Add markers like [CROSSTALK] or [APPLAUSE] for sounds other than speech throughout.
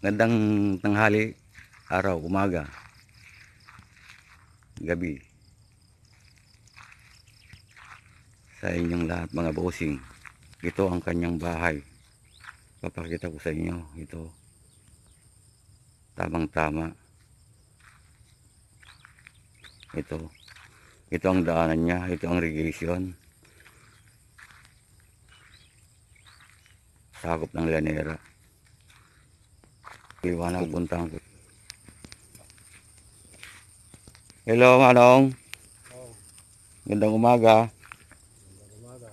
Gandang tanghali, araw, umaga, gabi. Sa inyong lahat mga bossing, ito ang kanyang bahay. Papakita ko sa inyo ito. Tamang-tama. Ito. Ito ang daanan niya, ito ang regresyon. Sakop ng lanera. Liwanag puntahan ko. Hello, Manong. Oh. Gandang umaga. Gandang umaga.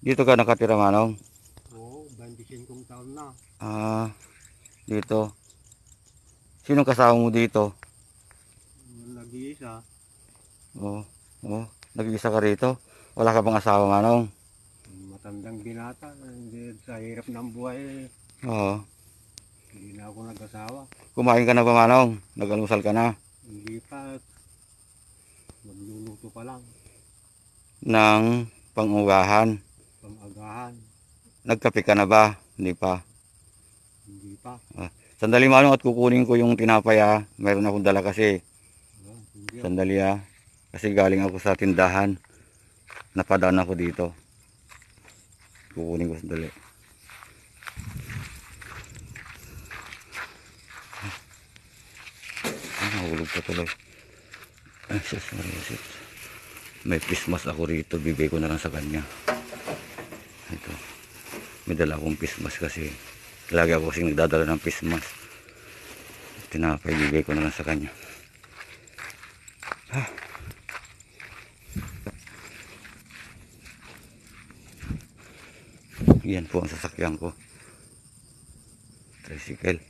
Dito ka nakatira, Manong? Oo, oh, 25 kong taon na. Ah, dito. Sinong kasama mo dito? Nag-iisa. Oo, oh, oo. Oh, Nag-iisa ka rito? Wala ka bang asawa, Manong? matandang binata, hindi sa hirap ng buhay. Eh. Oo. Hindi na ako nag-asawa. Kumain ka na ba manong? Nag-almusal ka na? Hindi pa. Magluluto pa lang. Nang pangugahan? Pangagahan. Nagkape ka na ba? Hindi pa. Hindi pa. Ah. Sandali manong at kukunin ko yung tinapay ah. Meron akong dala kasi. Sandali ah. Kasi galing ako sa tindahan. Napadaan ako dito kukunin ko sandali ah, nahulog pa tuloy ay sis maria sis may pismas ako rito bibigay ko na lang sa kanya ito may dala akong pismas kasi lagi ako kasing nagdadala ng pismas tinapay bibigay ko na lang sa kanya ha ah. yan po ang sasakyan ko tricycle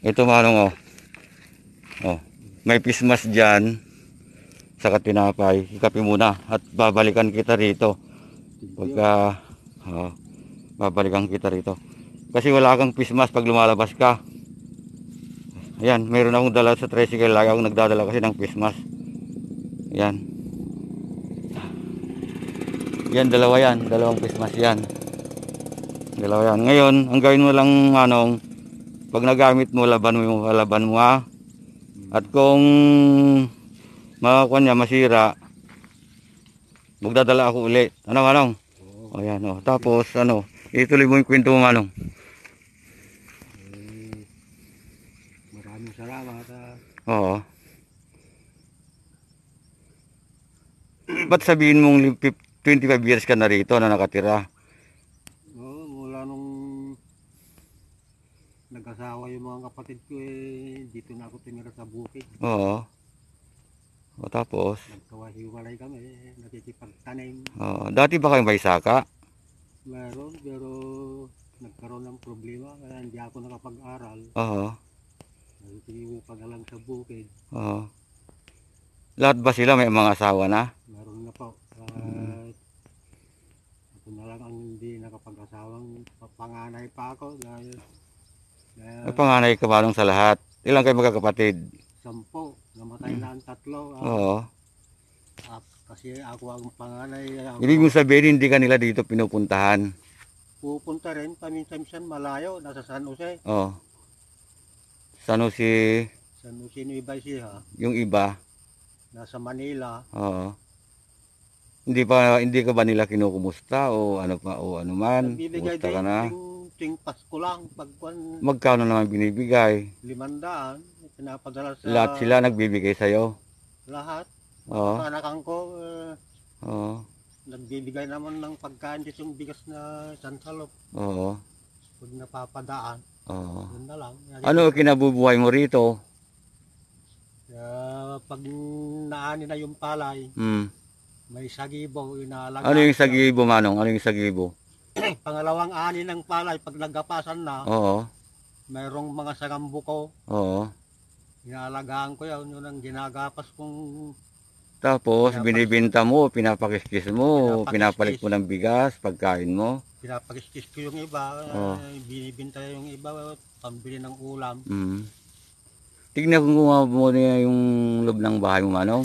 ito manong oh, oh may pismas diyan saka tinapay ikapi muna at babalikan kita rito pagka oh, babalikan kita rito kasi wala kang pismas pag lumalabas ka Ayan, meron akong dala sa tricycle. Lagi akong nagdadala kasi ng Christmas. Ayan. Yan, dalawa yan. Dalawang Christmas yan. Dalawa yan. Ngayon, ang gawin mo lang, anong, pag nagamit mo, laban mo, laban mo, ha? At kung makakuha niya, masira, magdadala ako ulit. Ano, anong? O yan, o. Tapos, ano, ituloy mo yung kwento mo, anong? Maraming salamat, ha? Oo. Ba't sabihin mong 50 25 years ka na rito na nakatira. Oo, mula nung nag-asawa yung mga kapatid ko eh, dito na ako tinira sa bukid. Oo. Matapos? tapos? Nagkawahiwalay kami, eh, nakikipagtanim. Oo. Dati ba kayong baysaka? Meron, pero nagkaroon ng problema kaya hindi ako nakapag-aral. Oo. Nagkikiwag pag lang sa bukid. Oo. Lahat ba sila may mga asawa na? Meron na po. Uh, ako na lang ang hindi nakapag-asawang panganay pa ako dahil... dahil Ay, panganay ka ba nung sa lahat? Ilang kayo magkakapatid? Sampo. Namatay na ang tatlo. ah. Oo. Ah, kasi ako ang panganay. Eh, ako Ibig mo sabihin, hindi ka nila dito pinupuntahan. pupunta rin paminsan-minsan malayo. Nasa San Jose. Oo. San Jose San Jose Nueva siya yung iba? Nasa Manila. Oo. Hindi pa hindi ka ba nila kinukumusta o ano pa o ano man? Binigay Kumusta ka na? Ting, ting Pasko lang pagkuan. Magkano naman binibigay? 500 pinapadala sa Lahat sila nagbibigay sa iyo. Lahat. Oo. Sa anak ko. Uh, Oo. Nagbibigay naman ng pagkain dito yung bigas na santalop Oo. Pag napapadaan. Oo. Yun na lang. Yari ano kinabubuhay mo rito? Uh, pag naani na yung palay, mm. May sagibo inaalaga. Ano yung sagibo, Manong? Ano yung sagibo? [CLEARS THROAT] Pangalawang ani ng palay, pag nagapasan na, Oo. Merong mga sagambuko. Oo. Inaalagaan ko yun ang ginagapas kong Tapos, Pinapas- binibinta mo, pinapakiskis mo, Pinapakiskis. mo ng bigas, pagkain mo. pinapakiskis ko yung iba. Oo. Eh, binibinta yung iba, pambili ng ulam. Mm. Tignan ko nga mo na yung loob ng bahay mo, Manong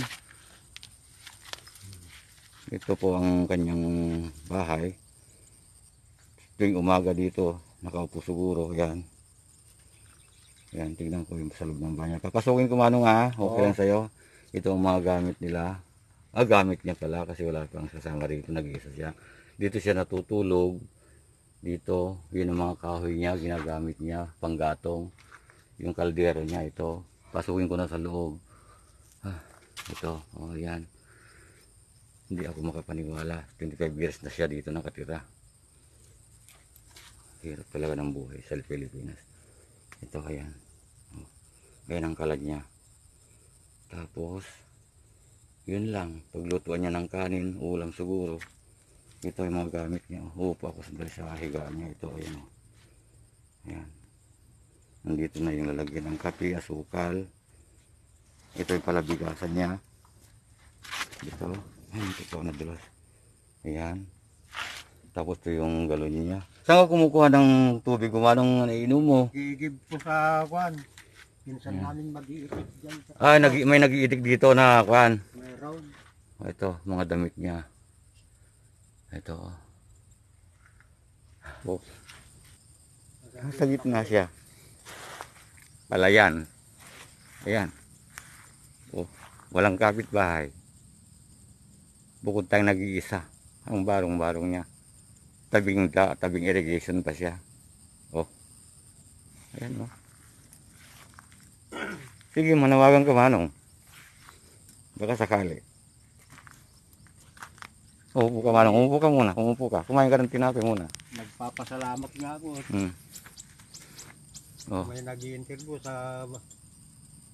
ito po ang kanyang bahay tuwing umaga dito nakaupo siguro yan yan tignan ko yung sa loob ng banyo papasukin ko mano nga ah, okay lang sa'yo ito ang mga gamit nila ah gamit niya pala kasi wala pang sasama rito nag-isa siya dito siya natutulog dito yun ang mga kahoy niya ginagamit niya panggatong yung kaldero niya ito pasukin ko na sa loob ah, ito oh yan hindi ako makapaniwala. 25 years na siya dito nakatira. Hirap talaga ng buhay sa Pilipinas. Ito, ayan. Ayan ang kalad niya. Tapos, yun lang. Paglutuan niya ng kanin, ulam siguro. Ito yung mga gamit niya. Hupa ako sa higaan niya. Ito, ayan. Oh. Ayan. Nandito na yung lalagyan ng kape, asukal. Ito yung palabigasan niya. Ito. Ayan, totoo na dulas. Ayan. Tapos ito yung galon niya. Saan ka kumukuha ng tubig? Kung anong naiinom mo? Gigib ko sa kwan. Pinsan yeah. namin mag-iitik dyan. Ay, ah, nag may nag-iitik dito na kwan. Mayroon. Oh, ito, mga damit niya. Ito. Oh. oh. Ah, sa gitna siya. Palayan. Ayan. Oh, walang kapitbahay bukod tayong nag-iisa ang barong-barong niya tabing da, tabing irrigation pa siya oh ayan oh sige manawagan ka manong baka sakali umupo ka manong umupo ka muna umupo ka kumain ka ng tinapay muna nagpapasalamat nga ako hmm. oh. may nag-interview sa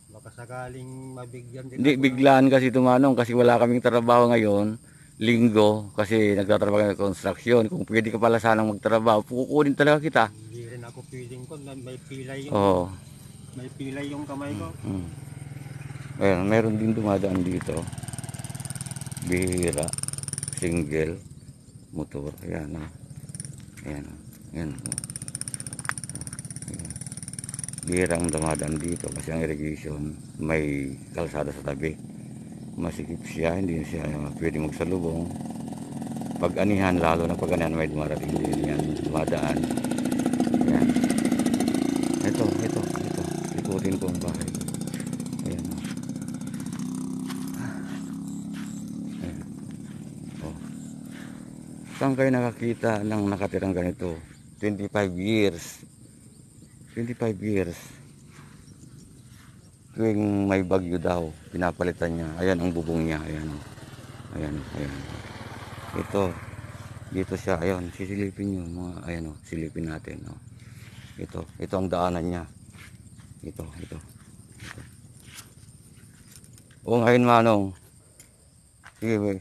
Baka sakaling mabigyan din. Hindi, biglaan kasi tumanong kasi wala kaming trabaho ngayon. Linggo, kasi nagtatrabaho ng construction. Kung pwede ka pala sanang magtrabaho, kukunin talaga kita. Hindi rin ako feeling ko, may pilay yung, Oo. may pilay yung kamay ko. Hmm. Ayan, meron din dumadaan dito. Bihira. Single. Motor. Ayan. ah. Ayan. ah. Ayan. ah birang dumadaan dito kasi ang irrigation may kalsada sa tabi masikip siya hindi siya pwede magsalubong pag anihan lalo na pag anihan may dumarating din yan dumadaan yan ito ito ito ikutin ko ang bahay ayan ayan oh. saan kayo nakakita ng nakatirang ganito 25 years 25 years tuwing may bagyo daw pinapalitan niya ayan ang bubong niya ayan ayan ayan ito dito siya ayan sisilipin niyo mga ayan oh silipin natin oh ito ito ang daanan niya ito ito, ito. ngayon manong sige boy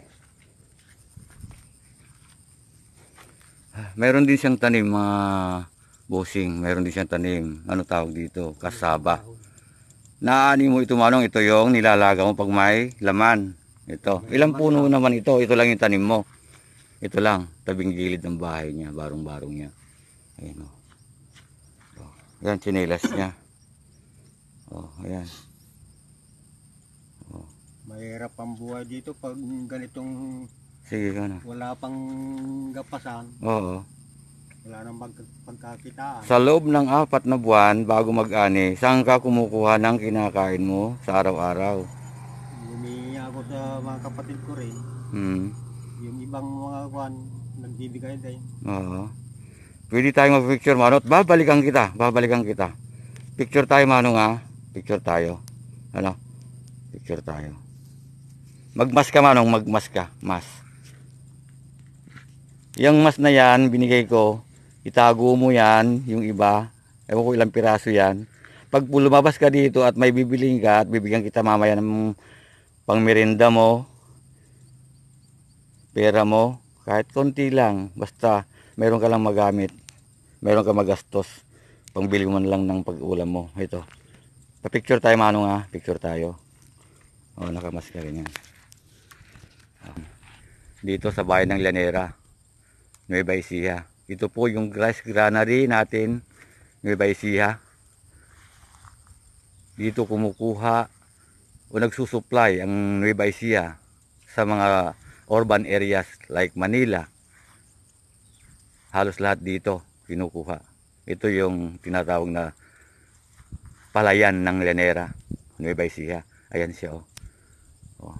ah, meron din siyang tanim mga uh, busing, meron din siyang tanim. Ano tawag dito? Kasaba. Naani mo ito manong, ito yung nilalaga mo pag may laman. Ito. Ilang puno naman ito? Ito lang yung tanim mo. Ito lang, tabing gilid ng bahay niya, barong-barong niya. Ayan o. Oh. oh Yan, chinelas niya. Oh, ayan. Oh. Mahirap ang buhay dito pag ganitong Sige, ano? wala pang gapasan. Oo. Oh, oh. Wala nang pag- pagkakitaan. Sa loob ng apat na buwan bago mag-ani, saan ka kumukuha ng kinakain mo sa araw-araw? Humingi ako sa mga kapatid ko rin. Hmm. Yung ibang mga kwan, nagbibigay din. Oo. Pwede tayong mag-picture, Manot. Babalikan kita. Babalikan kita. Picture tayo, Manong, ha? Picture tayo. Ano? Picture tayo. Magmas ka, Manong. Magmas ka. Mas. Yung mas na yan, binigay ko itago mo yan, yung iba. Ewan ko ilang piraso yan. Pag lumabas ka dito at may bibiling ka at bibigyan kita mamaya ng pang merenda mo, pera mo, kahit konti lang, basta meron ka lang magamit. Meron ka magastos. Pangbili man lang ng pag-ulam mo. Ito. Pa-picture tayo mano nga. Picture tayo. O, oh, nakamaska rin yan. Ah. Dito sa bayan ng Llanera. Nueva Ecija. Ito po yung grass granary natin, Nueva Ecija. Dito kumukuha o nagsusupply ang Nueva Ecija sa mga urban areas like Manila. Halos lahat dito kinukuha. Ito yung tinatawag na palayan ng Lanera, Nueva Ecija. Ayan siya oh. oh.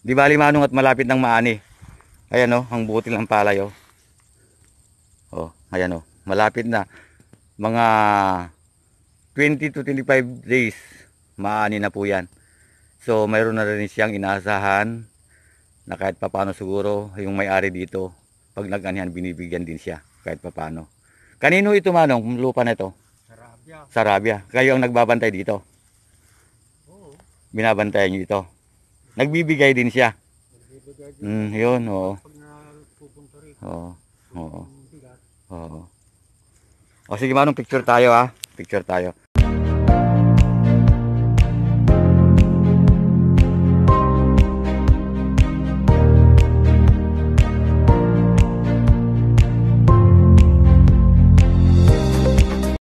Di bali manong at malapit ng maani. Ayan oh, ang butil ng palay oh. Ayan o. Oh. Malapit na. Mga 20 to 25 days. Maani na po yan. So mayroon na rin siyang inaasahan na kahit papano siguro yung may-ari dito pag nag binibigyan din siya kahit papano. Kanino ito manong lupa na ito? Sarabia. Sarabia. Kayo ang nagbabantay dito? Oo. Binabantayan niyo ito? Nagbibigay din siya? Nagbibigay din. Mm, yun, oo. Pag na pupunta rito. Oo. Oo. Oo. O sige, manong picture tayo ha. Picture tayo.